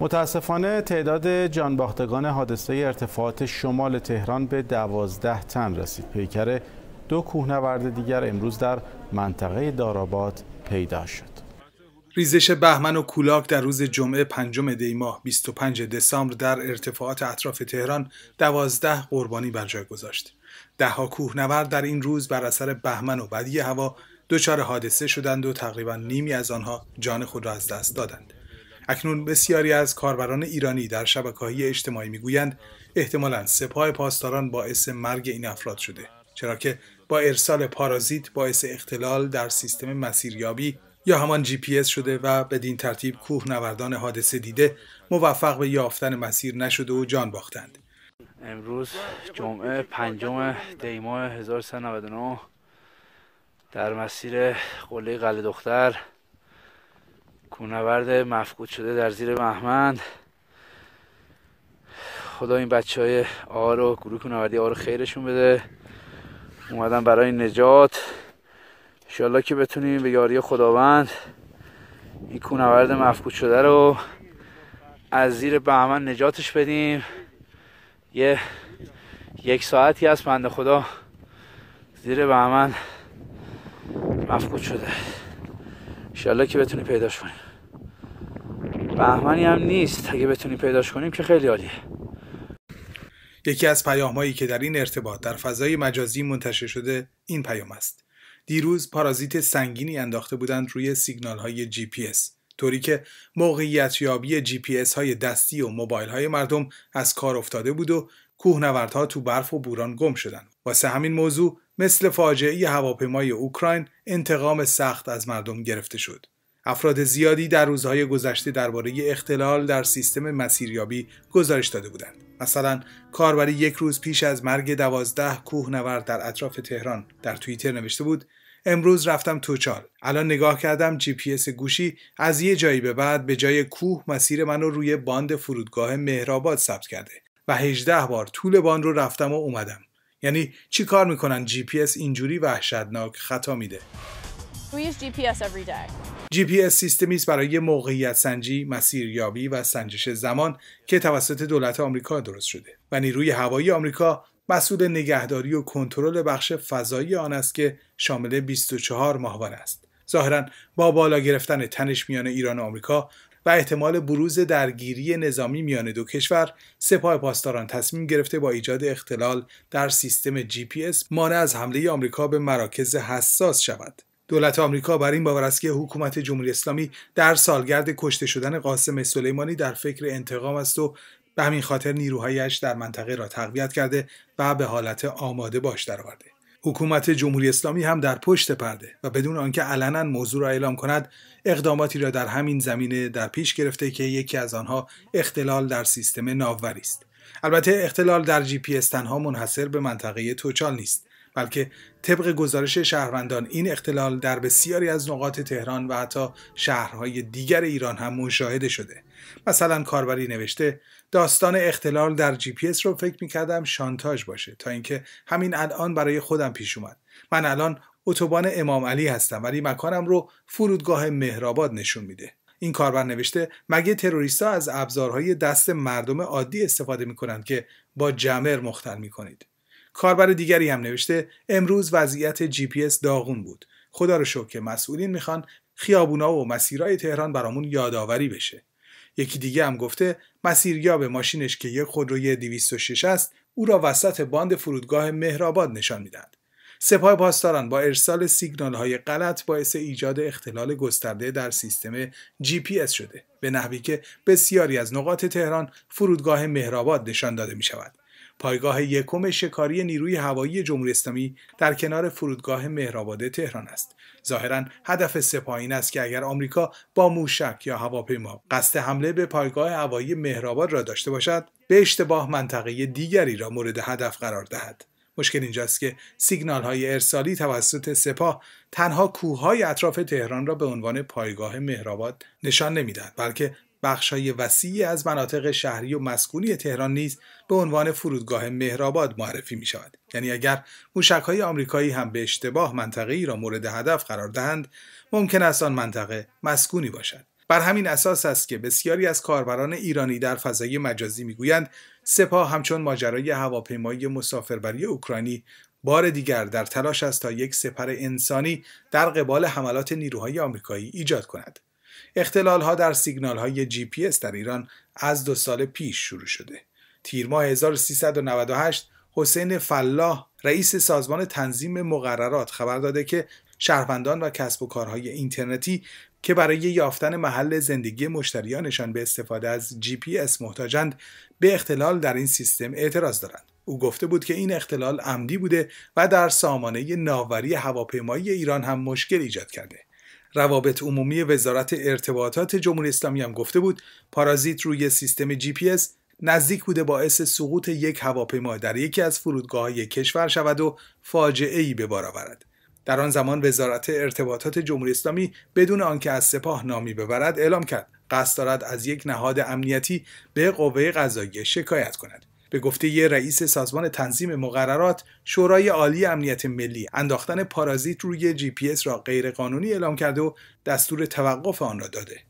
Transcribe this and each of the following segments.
متاسفانه تعداد جانباختگان حادثه ارتفاعات شمال تهران به دوازده تن رسید پیکر دو کوهنورد دیگر امروز در منطقه داراباد پیدا شد ریزش بهمن و کولاک در روز جمعه پنجم دی ماه 25 دسامبر در ارتفاعات اطراف تهران دوازده قربانی بر جای گذاشت. دهها کوهنورد در این روز بر اثر بهمن و بدی هوا دچار حادثه شدند و تقریبا نیمی از آنها جان خود را از دست دادند. اکنون بسیاری از کاربران ایرانی در های اجتماعی میگویند احتمالا سپاه پاسداران باعث مرگ این افراد شده چرا که با ارسال پارازیت باعث اختلال در سیستم مسیریابی یا همان جی پی شده و بدین ترتیب نوردان حادثه دیده موفق به یافتن مسیر نشده و جان باختند امروز جمعه پنجم دیماه 1399 در مسیر قله قلعه دختر کونورد مفقود شده در زیر بهمن خدا این بچه های و گروه کونوردی آر خیرشون بده اومدن برای نجات انشالله که بتونیم به یاری خداوند این کونورد مفقود شده رو از زیر بهمن نجاتش بدیم یه یک ساعتی از بنده خدا زیر بهمن مفقود شده انشالله که بتونی پیداش کنیم بهمنی هم نیست اگه بتونی پیداش کنیم که خیلی عالیه یکی از هایی که در این ارتباط در فضای مجازی منتشر شده این پیام است دیروز پارازیت سنگینی انداخته بودند روی سیگنال های جی پی اس طوری که موقعیت یابی جی پی اس های دستی و موبایل های مردم از کار افتاده بود و کوهنوردها تو برف و بوران گم شدند واسه همین موضوع مثل فاجعه هواپیمای اوکراین انتقام سخت از مردم گرفته شد. افراد زیادی در روزهای گذشته درباره اختلال در سیستم مسیریابی گزارش داده بودند. مثلا کاربری یک روز پیش از مرگ دوازده کوهنورد در اطراف تهران در توییتر نوشته بود امروز رفتم توچال الان نگاه کردم جی پی اس گوشی از یه جایی به بعد به جای کوه مسیر من روی باند فرودگاه مهرآباد ثبت کرده و 18 بار طول باند رو رفتم و اومدم یعنی چی کار میکنن جی پی اس اینجوری وحشتناک خطا میده جی پی اس سیستمی است برای موقعیت سنجی، مسیریابی و سنجش زمان که توسط دولت آمریکا درست شده و نیروی هوایی آمریکا مسئول نگهداری و کنترل بخش فضایی آن است که شامل 24 ماهواره است. ظاهرا با بالا گرفتن تنش میان ایران و آمریکا و احتمال بروز درگیری نظامی میان دو کشور سپاه پاسداران تصمیم گرفته با ایجاد اختلال در سیستم جی پی اس مانع از حمله آمریکا به مراکز حساس شود دولت آمریکا بر این باور است که حکومت جمهوری اسلامی در سالگرد کشته شدن قاسم سلیمانی در فکر انتقام است و به همین خاطر نیروهایش در منطقه را تقویت کرده و به حالت آماده باش درآورده حکومت جمهوری اسلامی هم در پشت پرده و بدون آنکه علنا موضوع را اعلام کند اقداماتی را در همین زمینه در پیش گرفته که یکی از آنها اختلال در سیستم ناوبری است البته اختلال در جی پی تنها منحصر به منطقه توچال نیست بلکه طبق گزارش شهروندان این اختلال در بسیاری از نقاط تهران و حتی شهرهای دیگر ایران هم مشاهده شده مثلا کاربری نوشته داستان اختلال در جی پی اس رو فکر میکردم شانتاج باشه تا اینکه همین الان برای خودم پیش اومد من الان اتوبان امام علی هستم ولی مکانم رو فرودگاه مهرآباد نشون میده این کاربر نوشته مگه تروریستا از ابزارهای دست مردم عادی استفاده میکنند که با جمر مختل میکنید کاربر دیگری هم نوشته امروز وضعیت جی پی اس داغون بود خدا رو شکر که مسئولین میخوان خیابونا و مسیرهای تهران برامون یادآوری بشه یکی دیگه هم گفته به ماشینش که یک خودروی 206 است او را وسط باند فرودگاه مهرآباد نشان میدهد سپاه پاسداران با ارسال سیگنال های غلط باعث ایجاد اختلال گسترده در سیستم جی پی اس شده به نحوی که بسیاری از نقاط تهران فرودگاه مهرآباد نشان داده می شود پایگاه یکم شکاری نیروی هوایی جمهوری اسلامی در کنار فرودگاه مهرآباد تهران است ظاهرا هدف سپاه این است که اگر آمریکا با موشک یا هواپیما قصد حمله به پایگاه هوایی مهرآباد را داشته باشد به اشتباه منطقه دیگری را مورد هدف قرار دهد مشکل اینجاست که سیگنال های ارسالی توسط سپاه تنها کوههای اطراف تهران را به عنوان پایگاه مهرآباد نشان نمیدهد بلکه های وسیعی از مناطق شهری و مسکونی تهران نیز به عنوان فرودگاه مهرآباد معرفی می شود یعنی اگر موشک های آمریکایی هم به اشتباه منطقه ای را مورد هدف قرار دهند ممکن است آن منطقه مسکونی باشد بر همین اساس است که بسیاری از کاربران ایرانی در فضای مجازی میگویند سپاه همچون ماجرای هواپیمایی مسافربری اوکراینی بار دیگر در تلاش است تا یک سپر انسانی در قبال حملات نیروهای آمریکایی ایجاد کند اختلال ها در سیگنال های جی پی اس در ایران از دو سال پیش شروع شده. تیر ماه 1398 حسین فلاح رئیس سازمان تنظیم مقررات خبر داده که شهروندان و کسب و کارهای اینترنتی که برای یافتن محل زندگی مشتریانشان به استفاده از جی پی اس محتاجند به اختلال در این سیستم اعتراض دارند. او گفته بود که این اختلال عمدی بوده و در سامانه ناوری هواپیمایی ایران هم مشکل ایجاد کرده. روابط عمومی وزارت ارتباطات جمهوری اسلامی هم گفته بود پارازیت روی سیستم جی پی اس نزدیک بوده باعث سقوط یک هواپیما در یکی از فرودگاه کشور شود و فاجعه ای به بار آورد در آن زمان وزارت ارتباطات جمهوری اسلامی بدون آنکه از سپاه نامی ببرد اعلام کرد قصد دارد از یک نهاد امنیتی به قوه قضاییه شکایت کند به گفته یه رئیس سازمان تنظیم مقررات شورای عالی امنیت ملی انداختن پارازیت روی جی پی اس را غیرقانونی اعلام کرده و دستور توقف آن را داده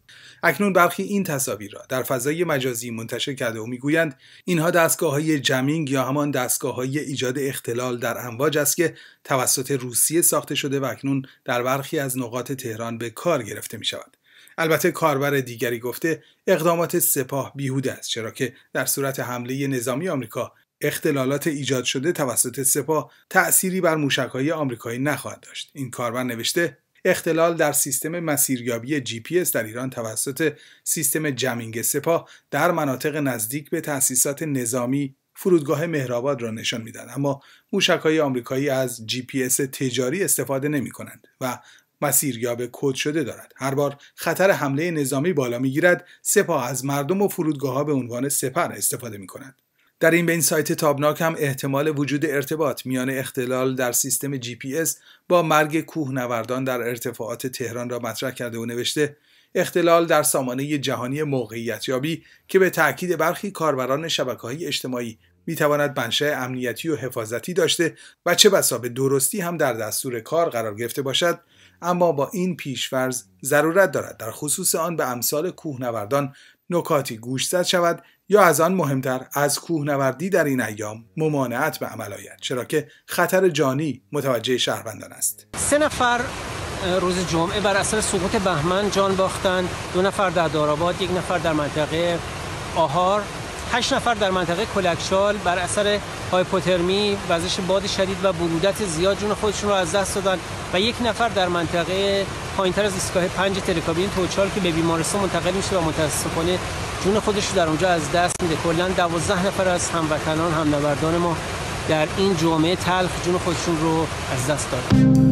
اکنون برخی این تصاویر را در فضای مجازی منتشر کرده و میگویند اینها دستگاه های جمینگ یا همان دستگاه های ایجاد اختلال در امواج است که توسط روسیه ساخته شده و اکنون در برخی از نقاط تهران به کار گرفته می شود. البته کاربر دیگری گفته اقدامات سپاه بیهوده است چرا که در صورت حمله نظامی آمریکا اختلالات ایجاد شده توسط سپاه تأثیری بر موشکهای آمریکایی نخواهد داشت این کاربر نوشته اختلال در سیستم مسیریابی جی پی در ایران توسط سیستم جمینگ سپاه در مناطق نزدیک به تأسیسات نظامی فرودگاه مهرآباد را نشان میداد اما موشکهای آمریکایی از جی پی تجاری استفاده نمی کنند و مسیر به کد شده دارد هر بار خطر حمله نظامی بالا میگیرد سپاه از مردم و فرودگاه ها به عنوان سپر استفاده می کند. در این بین سایت تابناک هم احتمال وجود ارتباط میان اختلال در سیستم جی پی اس با مرگ کوهنوردان در ارتفاعات تهران را مطرح کرده و نوشته اختلال در سامانه جهانی موقعیتیابی که به تاکید برخی کاربران های اجتماعی میتواند منشأ امنیتی و حفاظتی داشته و چه بسا به درستی هم در دستور کار قرار گرفته باشد اما با این پیشفرز ضرورت دارد در خصوص آن به امثال کوهنوردان نکاتی گوشزد شود یا از آن مهمتر از کوهنوردی در این ایام ممانعت به عمل آید چرا که خطر جانی متوجه شهروندان است سه نفر روز جمعه بر اثر سقوط بهمن جان باختند دو نفر در داراباد یک نفر در منطقه آهار 8 نفر در منطقه کلکشال بر اثر هایپوترمی وزش باد شدید و برودت زیاد جون خودشون رو از دست دادن و یک نفر در منطقه پایینتر از ایستگاه پنج ترکابین توچال که به بیمارستان منتقل میشه و متاسفانه جون خودش رو در اونجا از دست میده کلا 12 نفر از هموطنان هم نبردان ما در این جامعه تلخ جون خودشون رو از دست دادن